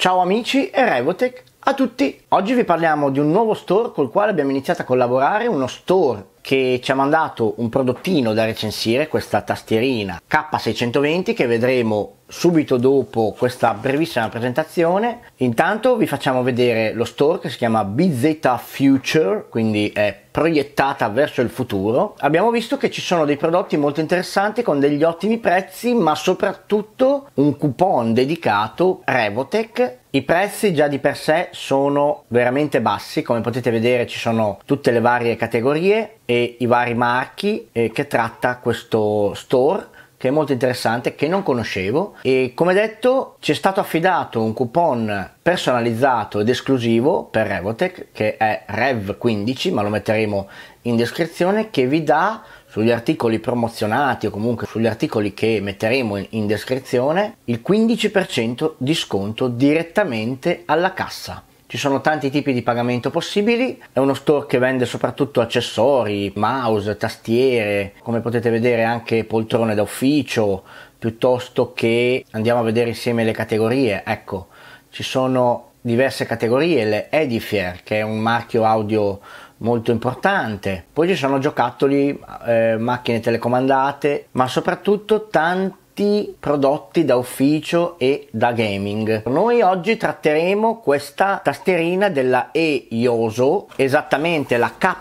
Ciao amici e Revotech a tutti! Oggi vi parliamo di un nuovo store col quale abbiamo iniziato a collaborare, uno store che ci ha mandato un prodottino da recensire, questa tastierina K620 che vedremo subito dopo questa brevissima presentazione. Intanto vi facciamo vedere lo store che si chiama BZ Future, quindi è proiettata verso il futuro. Abbiamo visto che ci sono dei prodotti molto interessanti con degli ottimi prezzi, ma soprattutto un coupon dedicato Revotech i prezzi già di per sé sono veramente bassi, come potete vedere ci sono tutte le varie categorie e i vari marchi eh, che tratta questo store che è molto interessante, che non conoscevo e come detto ci è stato affidato un coupon personalizzato ed esclusivo per Revotech che è Rev15 ma lo metteremo in descrizione che vi dà sugli articoli promozionati o comunque sugli articoli che metteremo in descrizione il 15% di sconto direttamente alla cassa. Ci sono tanti tipi di pagamento possibili, è uno store che vende soprattutto accessori, mouse, tastiere, come potete vedere anche poltrone da ufficio, piuttosto che andiamo a vedere insieme le categorie, ecco, ci sono diverse categorie, le Edifier che è un marchio audio molto importante. Poi ci sono giocattoli, eh, macchine telecomandate, ma soprattutto tanti prodotti da ufficio e da gaming. Noi oggi tratteremo questa tasterina della e EIOSO, esattamente la K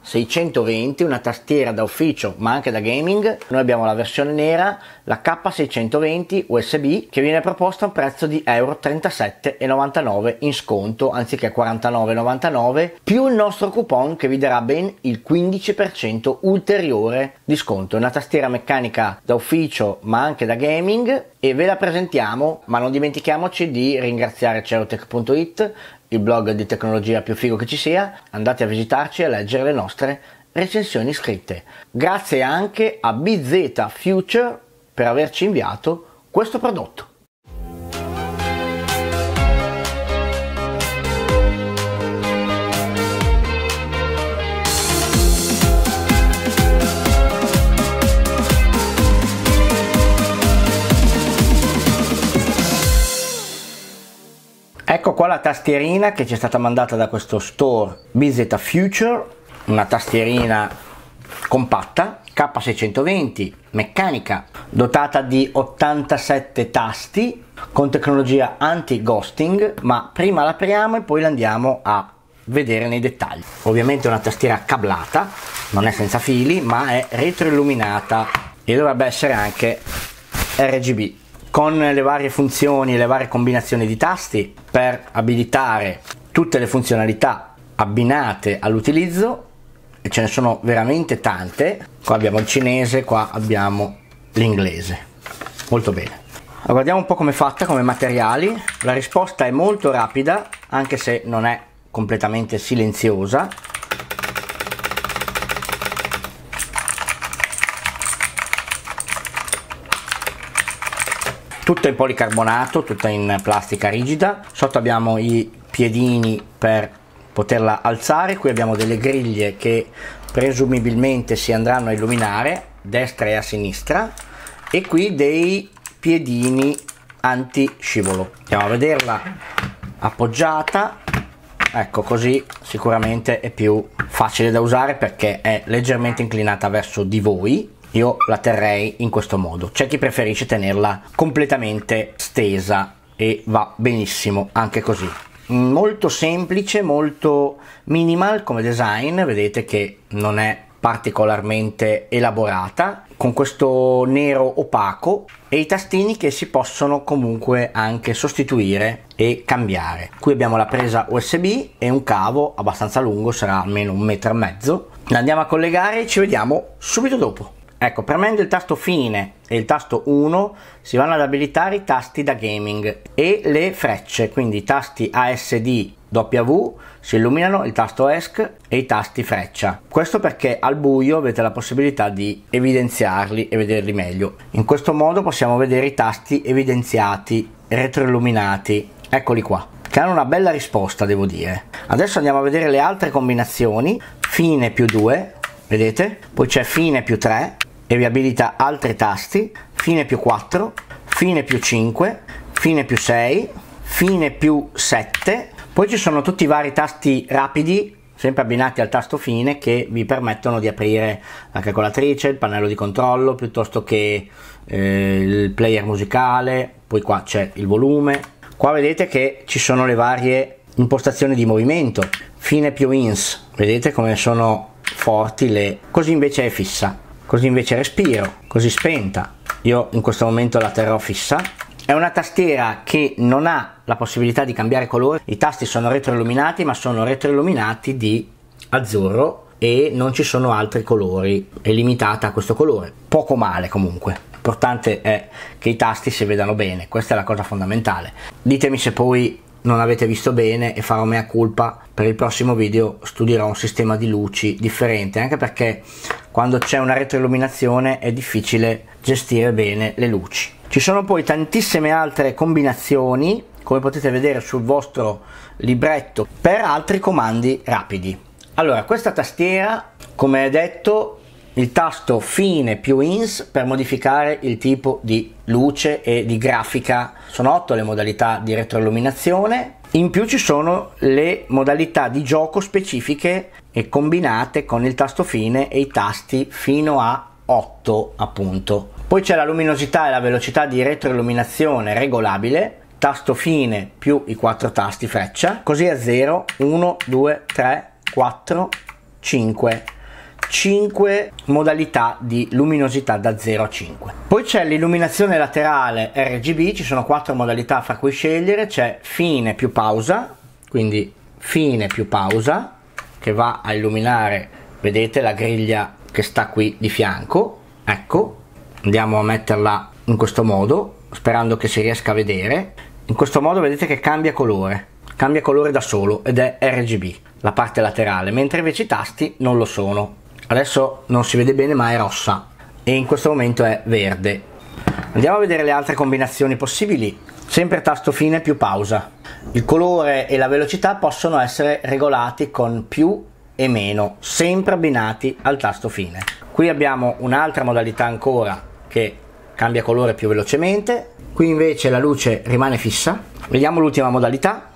620, una tastiera da ufficio ma anche da gaming. Noi abbiamo la versione nera, la K620 USB che viene proposta a un prezzo di Euro 37,99 in sconto anziché 49,99 più il nostro coupon che vi darà ben il 15% ulteriore di sconto. Una tastiera meccanica da ufficio ma anche da gaming e ve la presentiamo ma non dimentichiamoci di ringraziare cerotech.it il blog di tecnologia più figo che ci sia, andate a visitarci e a leggere le nostre recensioni scritte. Grazie anche a BZ Future per averci inviato questo prodotto. qua la tastierina che ci è stata mandata da questo store Bizeta Future, una tastierina compatta K620 meccanica dotata di 87 tasti con tecnologia anti-ghosting ma prima la apriamo e poi la andiamo a vedere nei dettagli ovviamente è una tastiera cablata non è senza fili ma è retroilluminata e dovrebbe essere anche RGB con le varie funzioni e le varie combinazioni di tasti per abilitare tutte le funzionalità abbinate all'utilizzo e ce ne sono veramente tante qua abbiamo il cinese qua abbiamo l'inglese molto bene guardiamo un po' come è fatta come materiali la risposta è molto rapida anche se non è completamente silenziosa tutta in policarbonato, tutta in plastica rigida, sotto abbiamo i piedini per poterla alzare, qui abbiamo delle griglie che presumibilmente si andranno a illuminare, destra e a sinistra, e qui dei piedini anti scivolo. Andiamo a vederla appoggiata, ecco così sicuramente è più facile da usare perché è leggermente inclinata verso di voi io la terrei in questo modo. C'è chi preferisce tenerla completamente stesa e va benissimo anche così. Mm, molto semplice, molto minimal come design, vedete che non è particolarmente elaborata con questo nero opaco e i tastini che si possono comunque anche sostituire e cambiare qui abbiamo la presa usb e un cavo abbastanza lungo sarà almeno un metro e mezzo andiamo a collegare e ci vediamo subito dopo Ecco, premendo il tasto fine e il tasto 1 si vanno ad abilitare i tasti da gaming e le frecce, quindi i tasti ASD W si illuminano, il tasto ESC e i tasti freccia. Questo perché al buio avete la possibilità di evidenziarli e vederli meglio. In questo modo possiamo vedere i tasti evidenziati, retroilluminati, eccoli qua, che hanno una bella risposta devo dire. Adesso andiamo a vedere le altre combinazioni, fine più 2, vedete? Poi c'è fine più 3, e vi abilita altri tasti, fine più 4, fine più 5, fine più 6, fine più 7, poi ci sono tutti i vari tasti rapidi sempre abbinati al tasto fine che vi permettono di aprire la calcolatrice, il pannello di controllo piuttosto che eh, il player musicale, poi qua c'è il volume, qua vedete che ci sono le varie impostazioni di movimento, fine più ins, vedete come sono forti le, così invece è fissa così invece respiro, così spenta. Io in questo momento la terrò fissa. È una tastiera che non ha la possibilità di cambiare colore, i tasti sono retroilluminati ma sono retroilluminati di azzurro e non ci sono altri colori, è limitata a questo colore. Poco male comunque. L'importante è che i tasti si vedano bene, questa è la cosa fondamentale. Ditemi se poi non avete visto bene e farò mea culpa per il prossimo video studierò un sistema di luci differente anche perché quando c'è una retroilluminazione è difficile gestire bene le luci ci sono poi tantissime altre combinazioni come potete vedere sul vostro libretto per altri comandi rapidi allora questa tastiera come detto il tasto fine più ins per modificare il tipo di luce e di grafica. Sono otto le modalità di retroilluminazione. In più ci sono le modalità di gioco specifiche e combinate con il tasto fine e i tasti fino a 8 appunto. Poi c'è la luminosità e la velocità di retroilluminazione regolabile, tasto fine più i quattro tasti freccia, così a 0, 1, 2, 3, 4, 5 5 modalità di luminosità da 0 a 5. Poi c'è l'illuminazione laterale RGB, ci sono 4 modalità fra cui scegliere, c'è fine più pausa, quindi fine più pausa che va a illuminare, vedete la griglia che sta qui di fianco, ecco, andiamo a metterla in questo modo, sperando che si riesca a vedere. In questo modo vedete che cambia colore, cambia colore da solo ed è RGB, la parte laterale, mentre invece i tasti non lo sono, adesso non si vede bene ma è rossa e in questo momento è verde andiamo a vedere le altre combinazioni possibili sempre tasto fine più pausa il colore e la velocità possono essere regolati con più e meno sempre abbinati al tasto fine qui abbiamo un'altra modalità ancora che cambia colore più velocemente qui invece la luce rimane fissa vediamo l'ultima modalità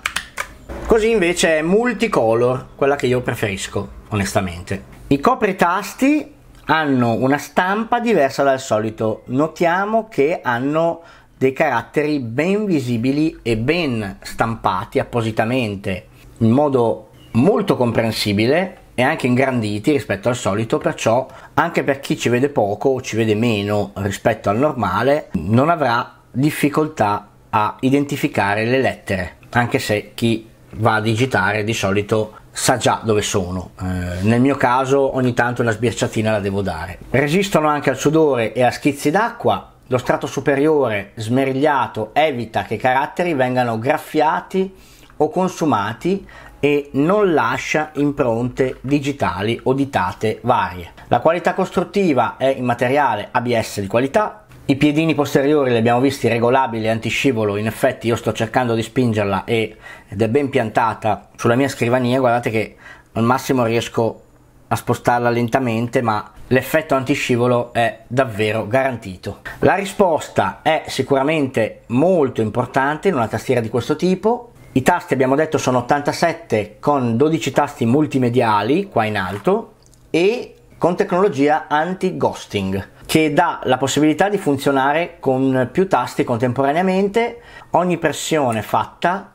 così invece è multicolor quella che io preferisco onestamente i copritasti hanno una stampa diversa dal solito, notiamo che hanno dei caratteri ben visibili e ben stampati appositamente in modo molto comprensibile e anche ingranditi rispetto al solito, perciò anche per chi ci vede poco o ci vede meno rispetto al normale non avrà difficoltà a identificare le lettere, anche se chi va a digitare di solito sa già dove sono. Eh, nel mio caso ogni tanto una sbirciatina la devo dare. Resistono anche al sudore e a schizzi d'acqua. Lo strato superiore smerigliato evita che i caratteri vengano graffiati o consumati e non lascia impronte digitali o ditate varie. La qualità costruttiva è in materiale ABS di qualità i piedini posteriori li abbiamo visti regolabili, antiscivolo, in effetti io sto cercando di spingerla ed è ben piantata sulla mia scrivania, guardate che al massimo riesco a spostarla lentamente ma l'effetto antiscivolo è davvero garantito. La risposta è sicuramente molto importante in una tastiera di questo tipo, i tasti abbiamo detto sono 87 con 12 tasti multimediali qua in alto e con tecnologia anti-ghosting che dà la possibilità di funzionare con più tasti contemporaneamente. Ogni pressione fatta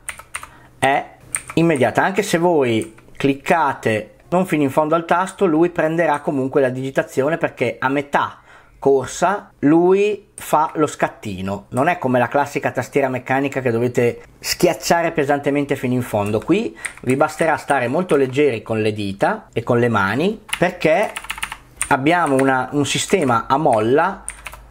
è immediata, anche se voi cliccate non fino in fondo al tasto, lui prenderà comunque la digitazione perché a metà corsa lui fa lo scattino non è come la classica tastiera meccanica che dovete schiacciare pesantemente fino in fondo qui vi basterà stare molto leggeri con le dita e con le mani perché abbiamo una, un sistema a molla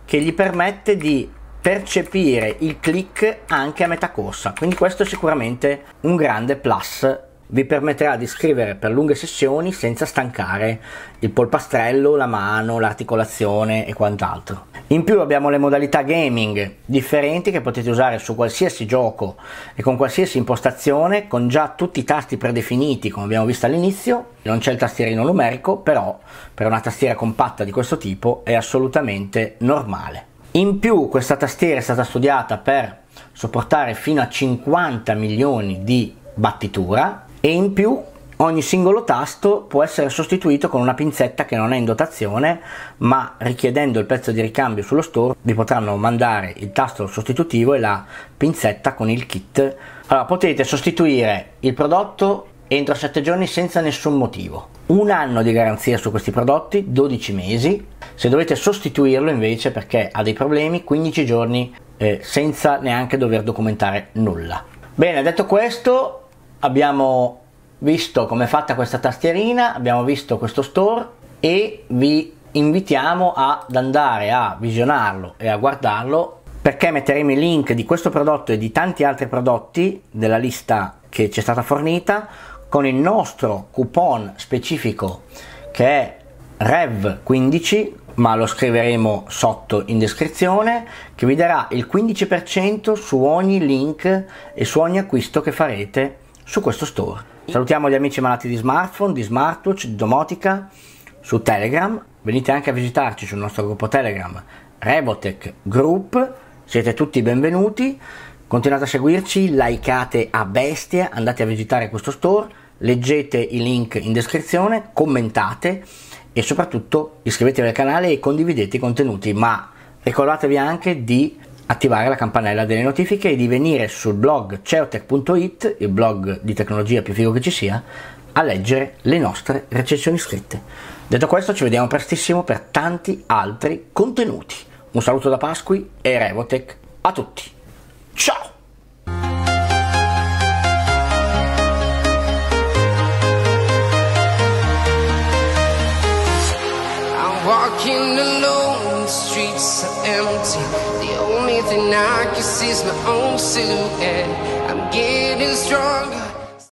che gli permette di percepire il click anche a metà corsa quindi questo è sicuramente un grande plus vi permetterà di scrivere per lunghe sessioni senza stancare il polpastrello, la mano, l'articolazione e quant'altro. In più abbiamo le modalità gaming differenti che potete usare su qualsiasi gioco e con qualsiasi impostazione con già tutti i tasti predefiniti come abbiamo visto all'inizio. Non c'è il tastierino numerico però per una tastiera compatta di questo tipo è assolutamente normale. In più questa tastiera è stata studiata per sopportare fino a 50 milioni di battitura e in più ogni singolo tasto può essere sostituito con una pinzetta che non è in dotazione ma richiedendo il pezzo di ricambio sullo store vi potranno mandare il tasto sostitutivo e la pinzetta con il kit allora potete sostituire il prodotto entro 7 giorni senza nessun motivo un anno di garanzia su questi prodotti 12 mesi se dovete sostituirlo invece perché ha dei problemi 15 giorni eh, senza neanche dover documentare nulla bene detto questo abbiamo visto come è fatta questa tastierina, abbiamo visto questo store e vi invitiamo ad andare a visionarlo e a guardarlo perché metteremo i link di questo prodotto e di tanti altri prodotti della lista che ci è stata fornita con il nostro coupon specifico che è REV15 ma lo scriveremo sotto in descrizione che vi darà il 15% su ogni link e su ogni acquisto che farete su questo store. Salutiamo gli amici malati di smartphone, di smartwatch, di domotica su Telegram. Venite anche a visitarci sul nostro gruppo Telegram Rebotech Group. Siete tutti benvenuti. Continuate a seguirci, likeate a bestia, andate a visitare questo store, leggete i link in descrizione, commentate e soprattutto iscrivetevi al canale e condividete i contenuti, ma ricordatevi anche di attivare la campanella delle notifiche e di venire sul blog certech.it, il blog di tecnologia più figo che ci sia, a leggere le nostre recensioni scritte. Detto questo ci vediamo prestissimo per tanti altri contenuti. Un saluto da Pasqui e Revotech a tutti. Ciao! is my own silhouette. I'm getting stronger.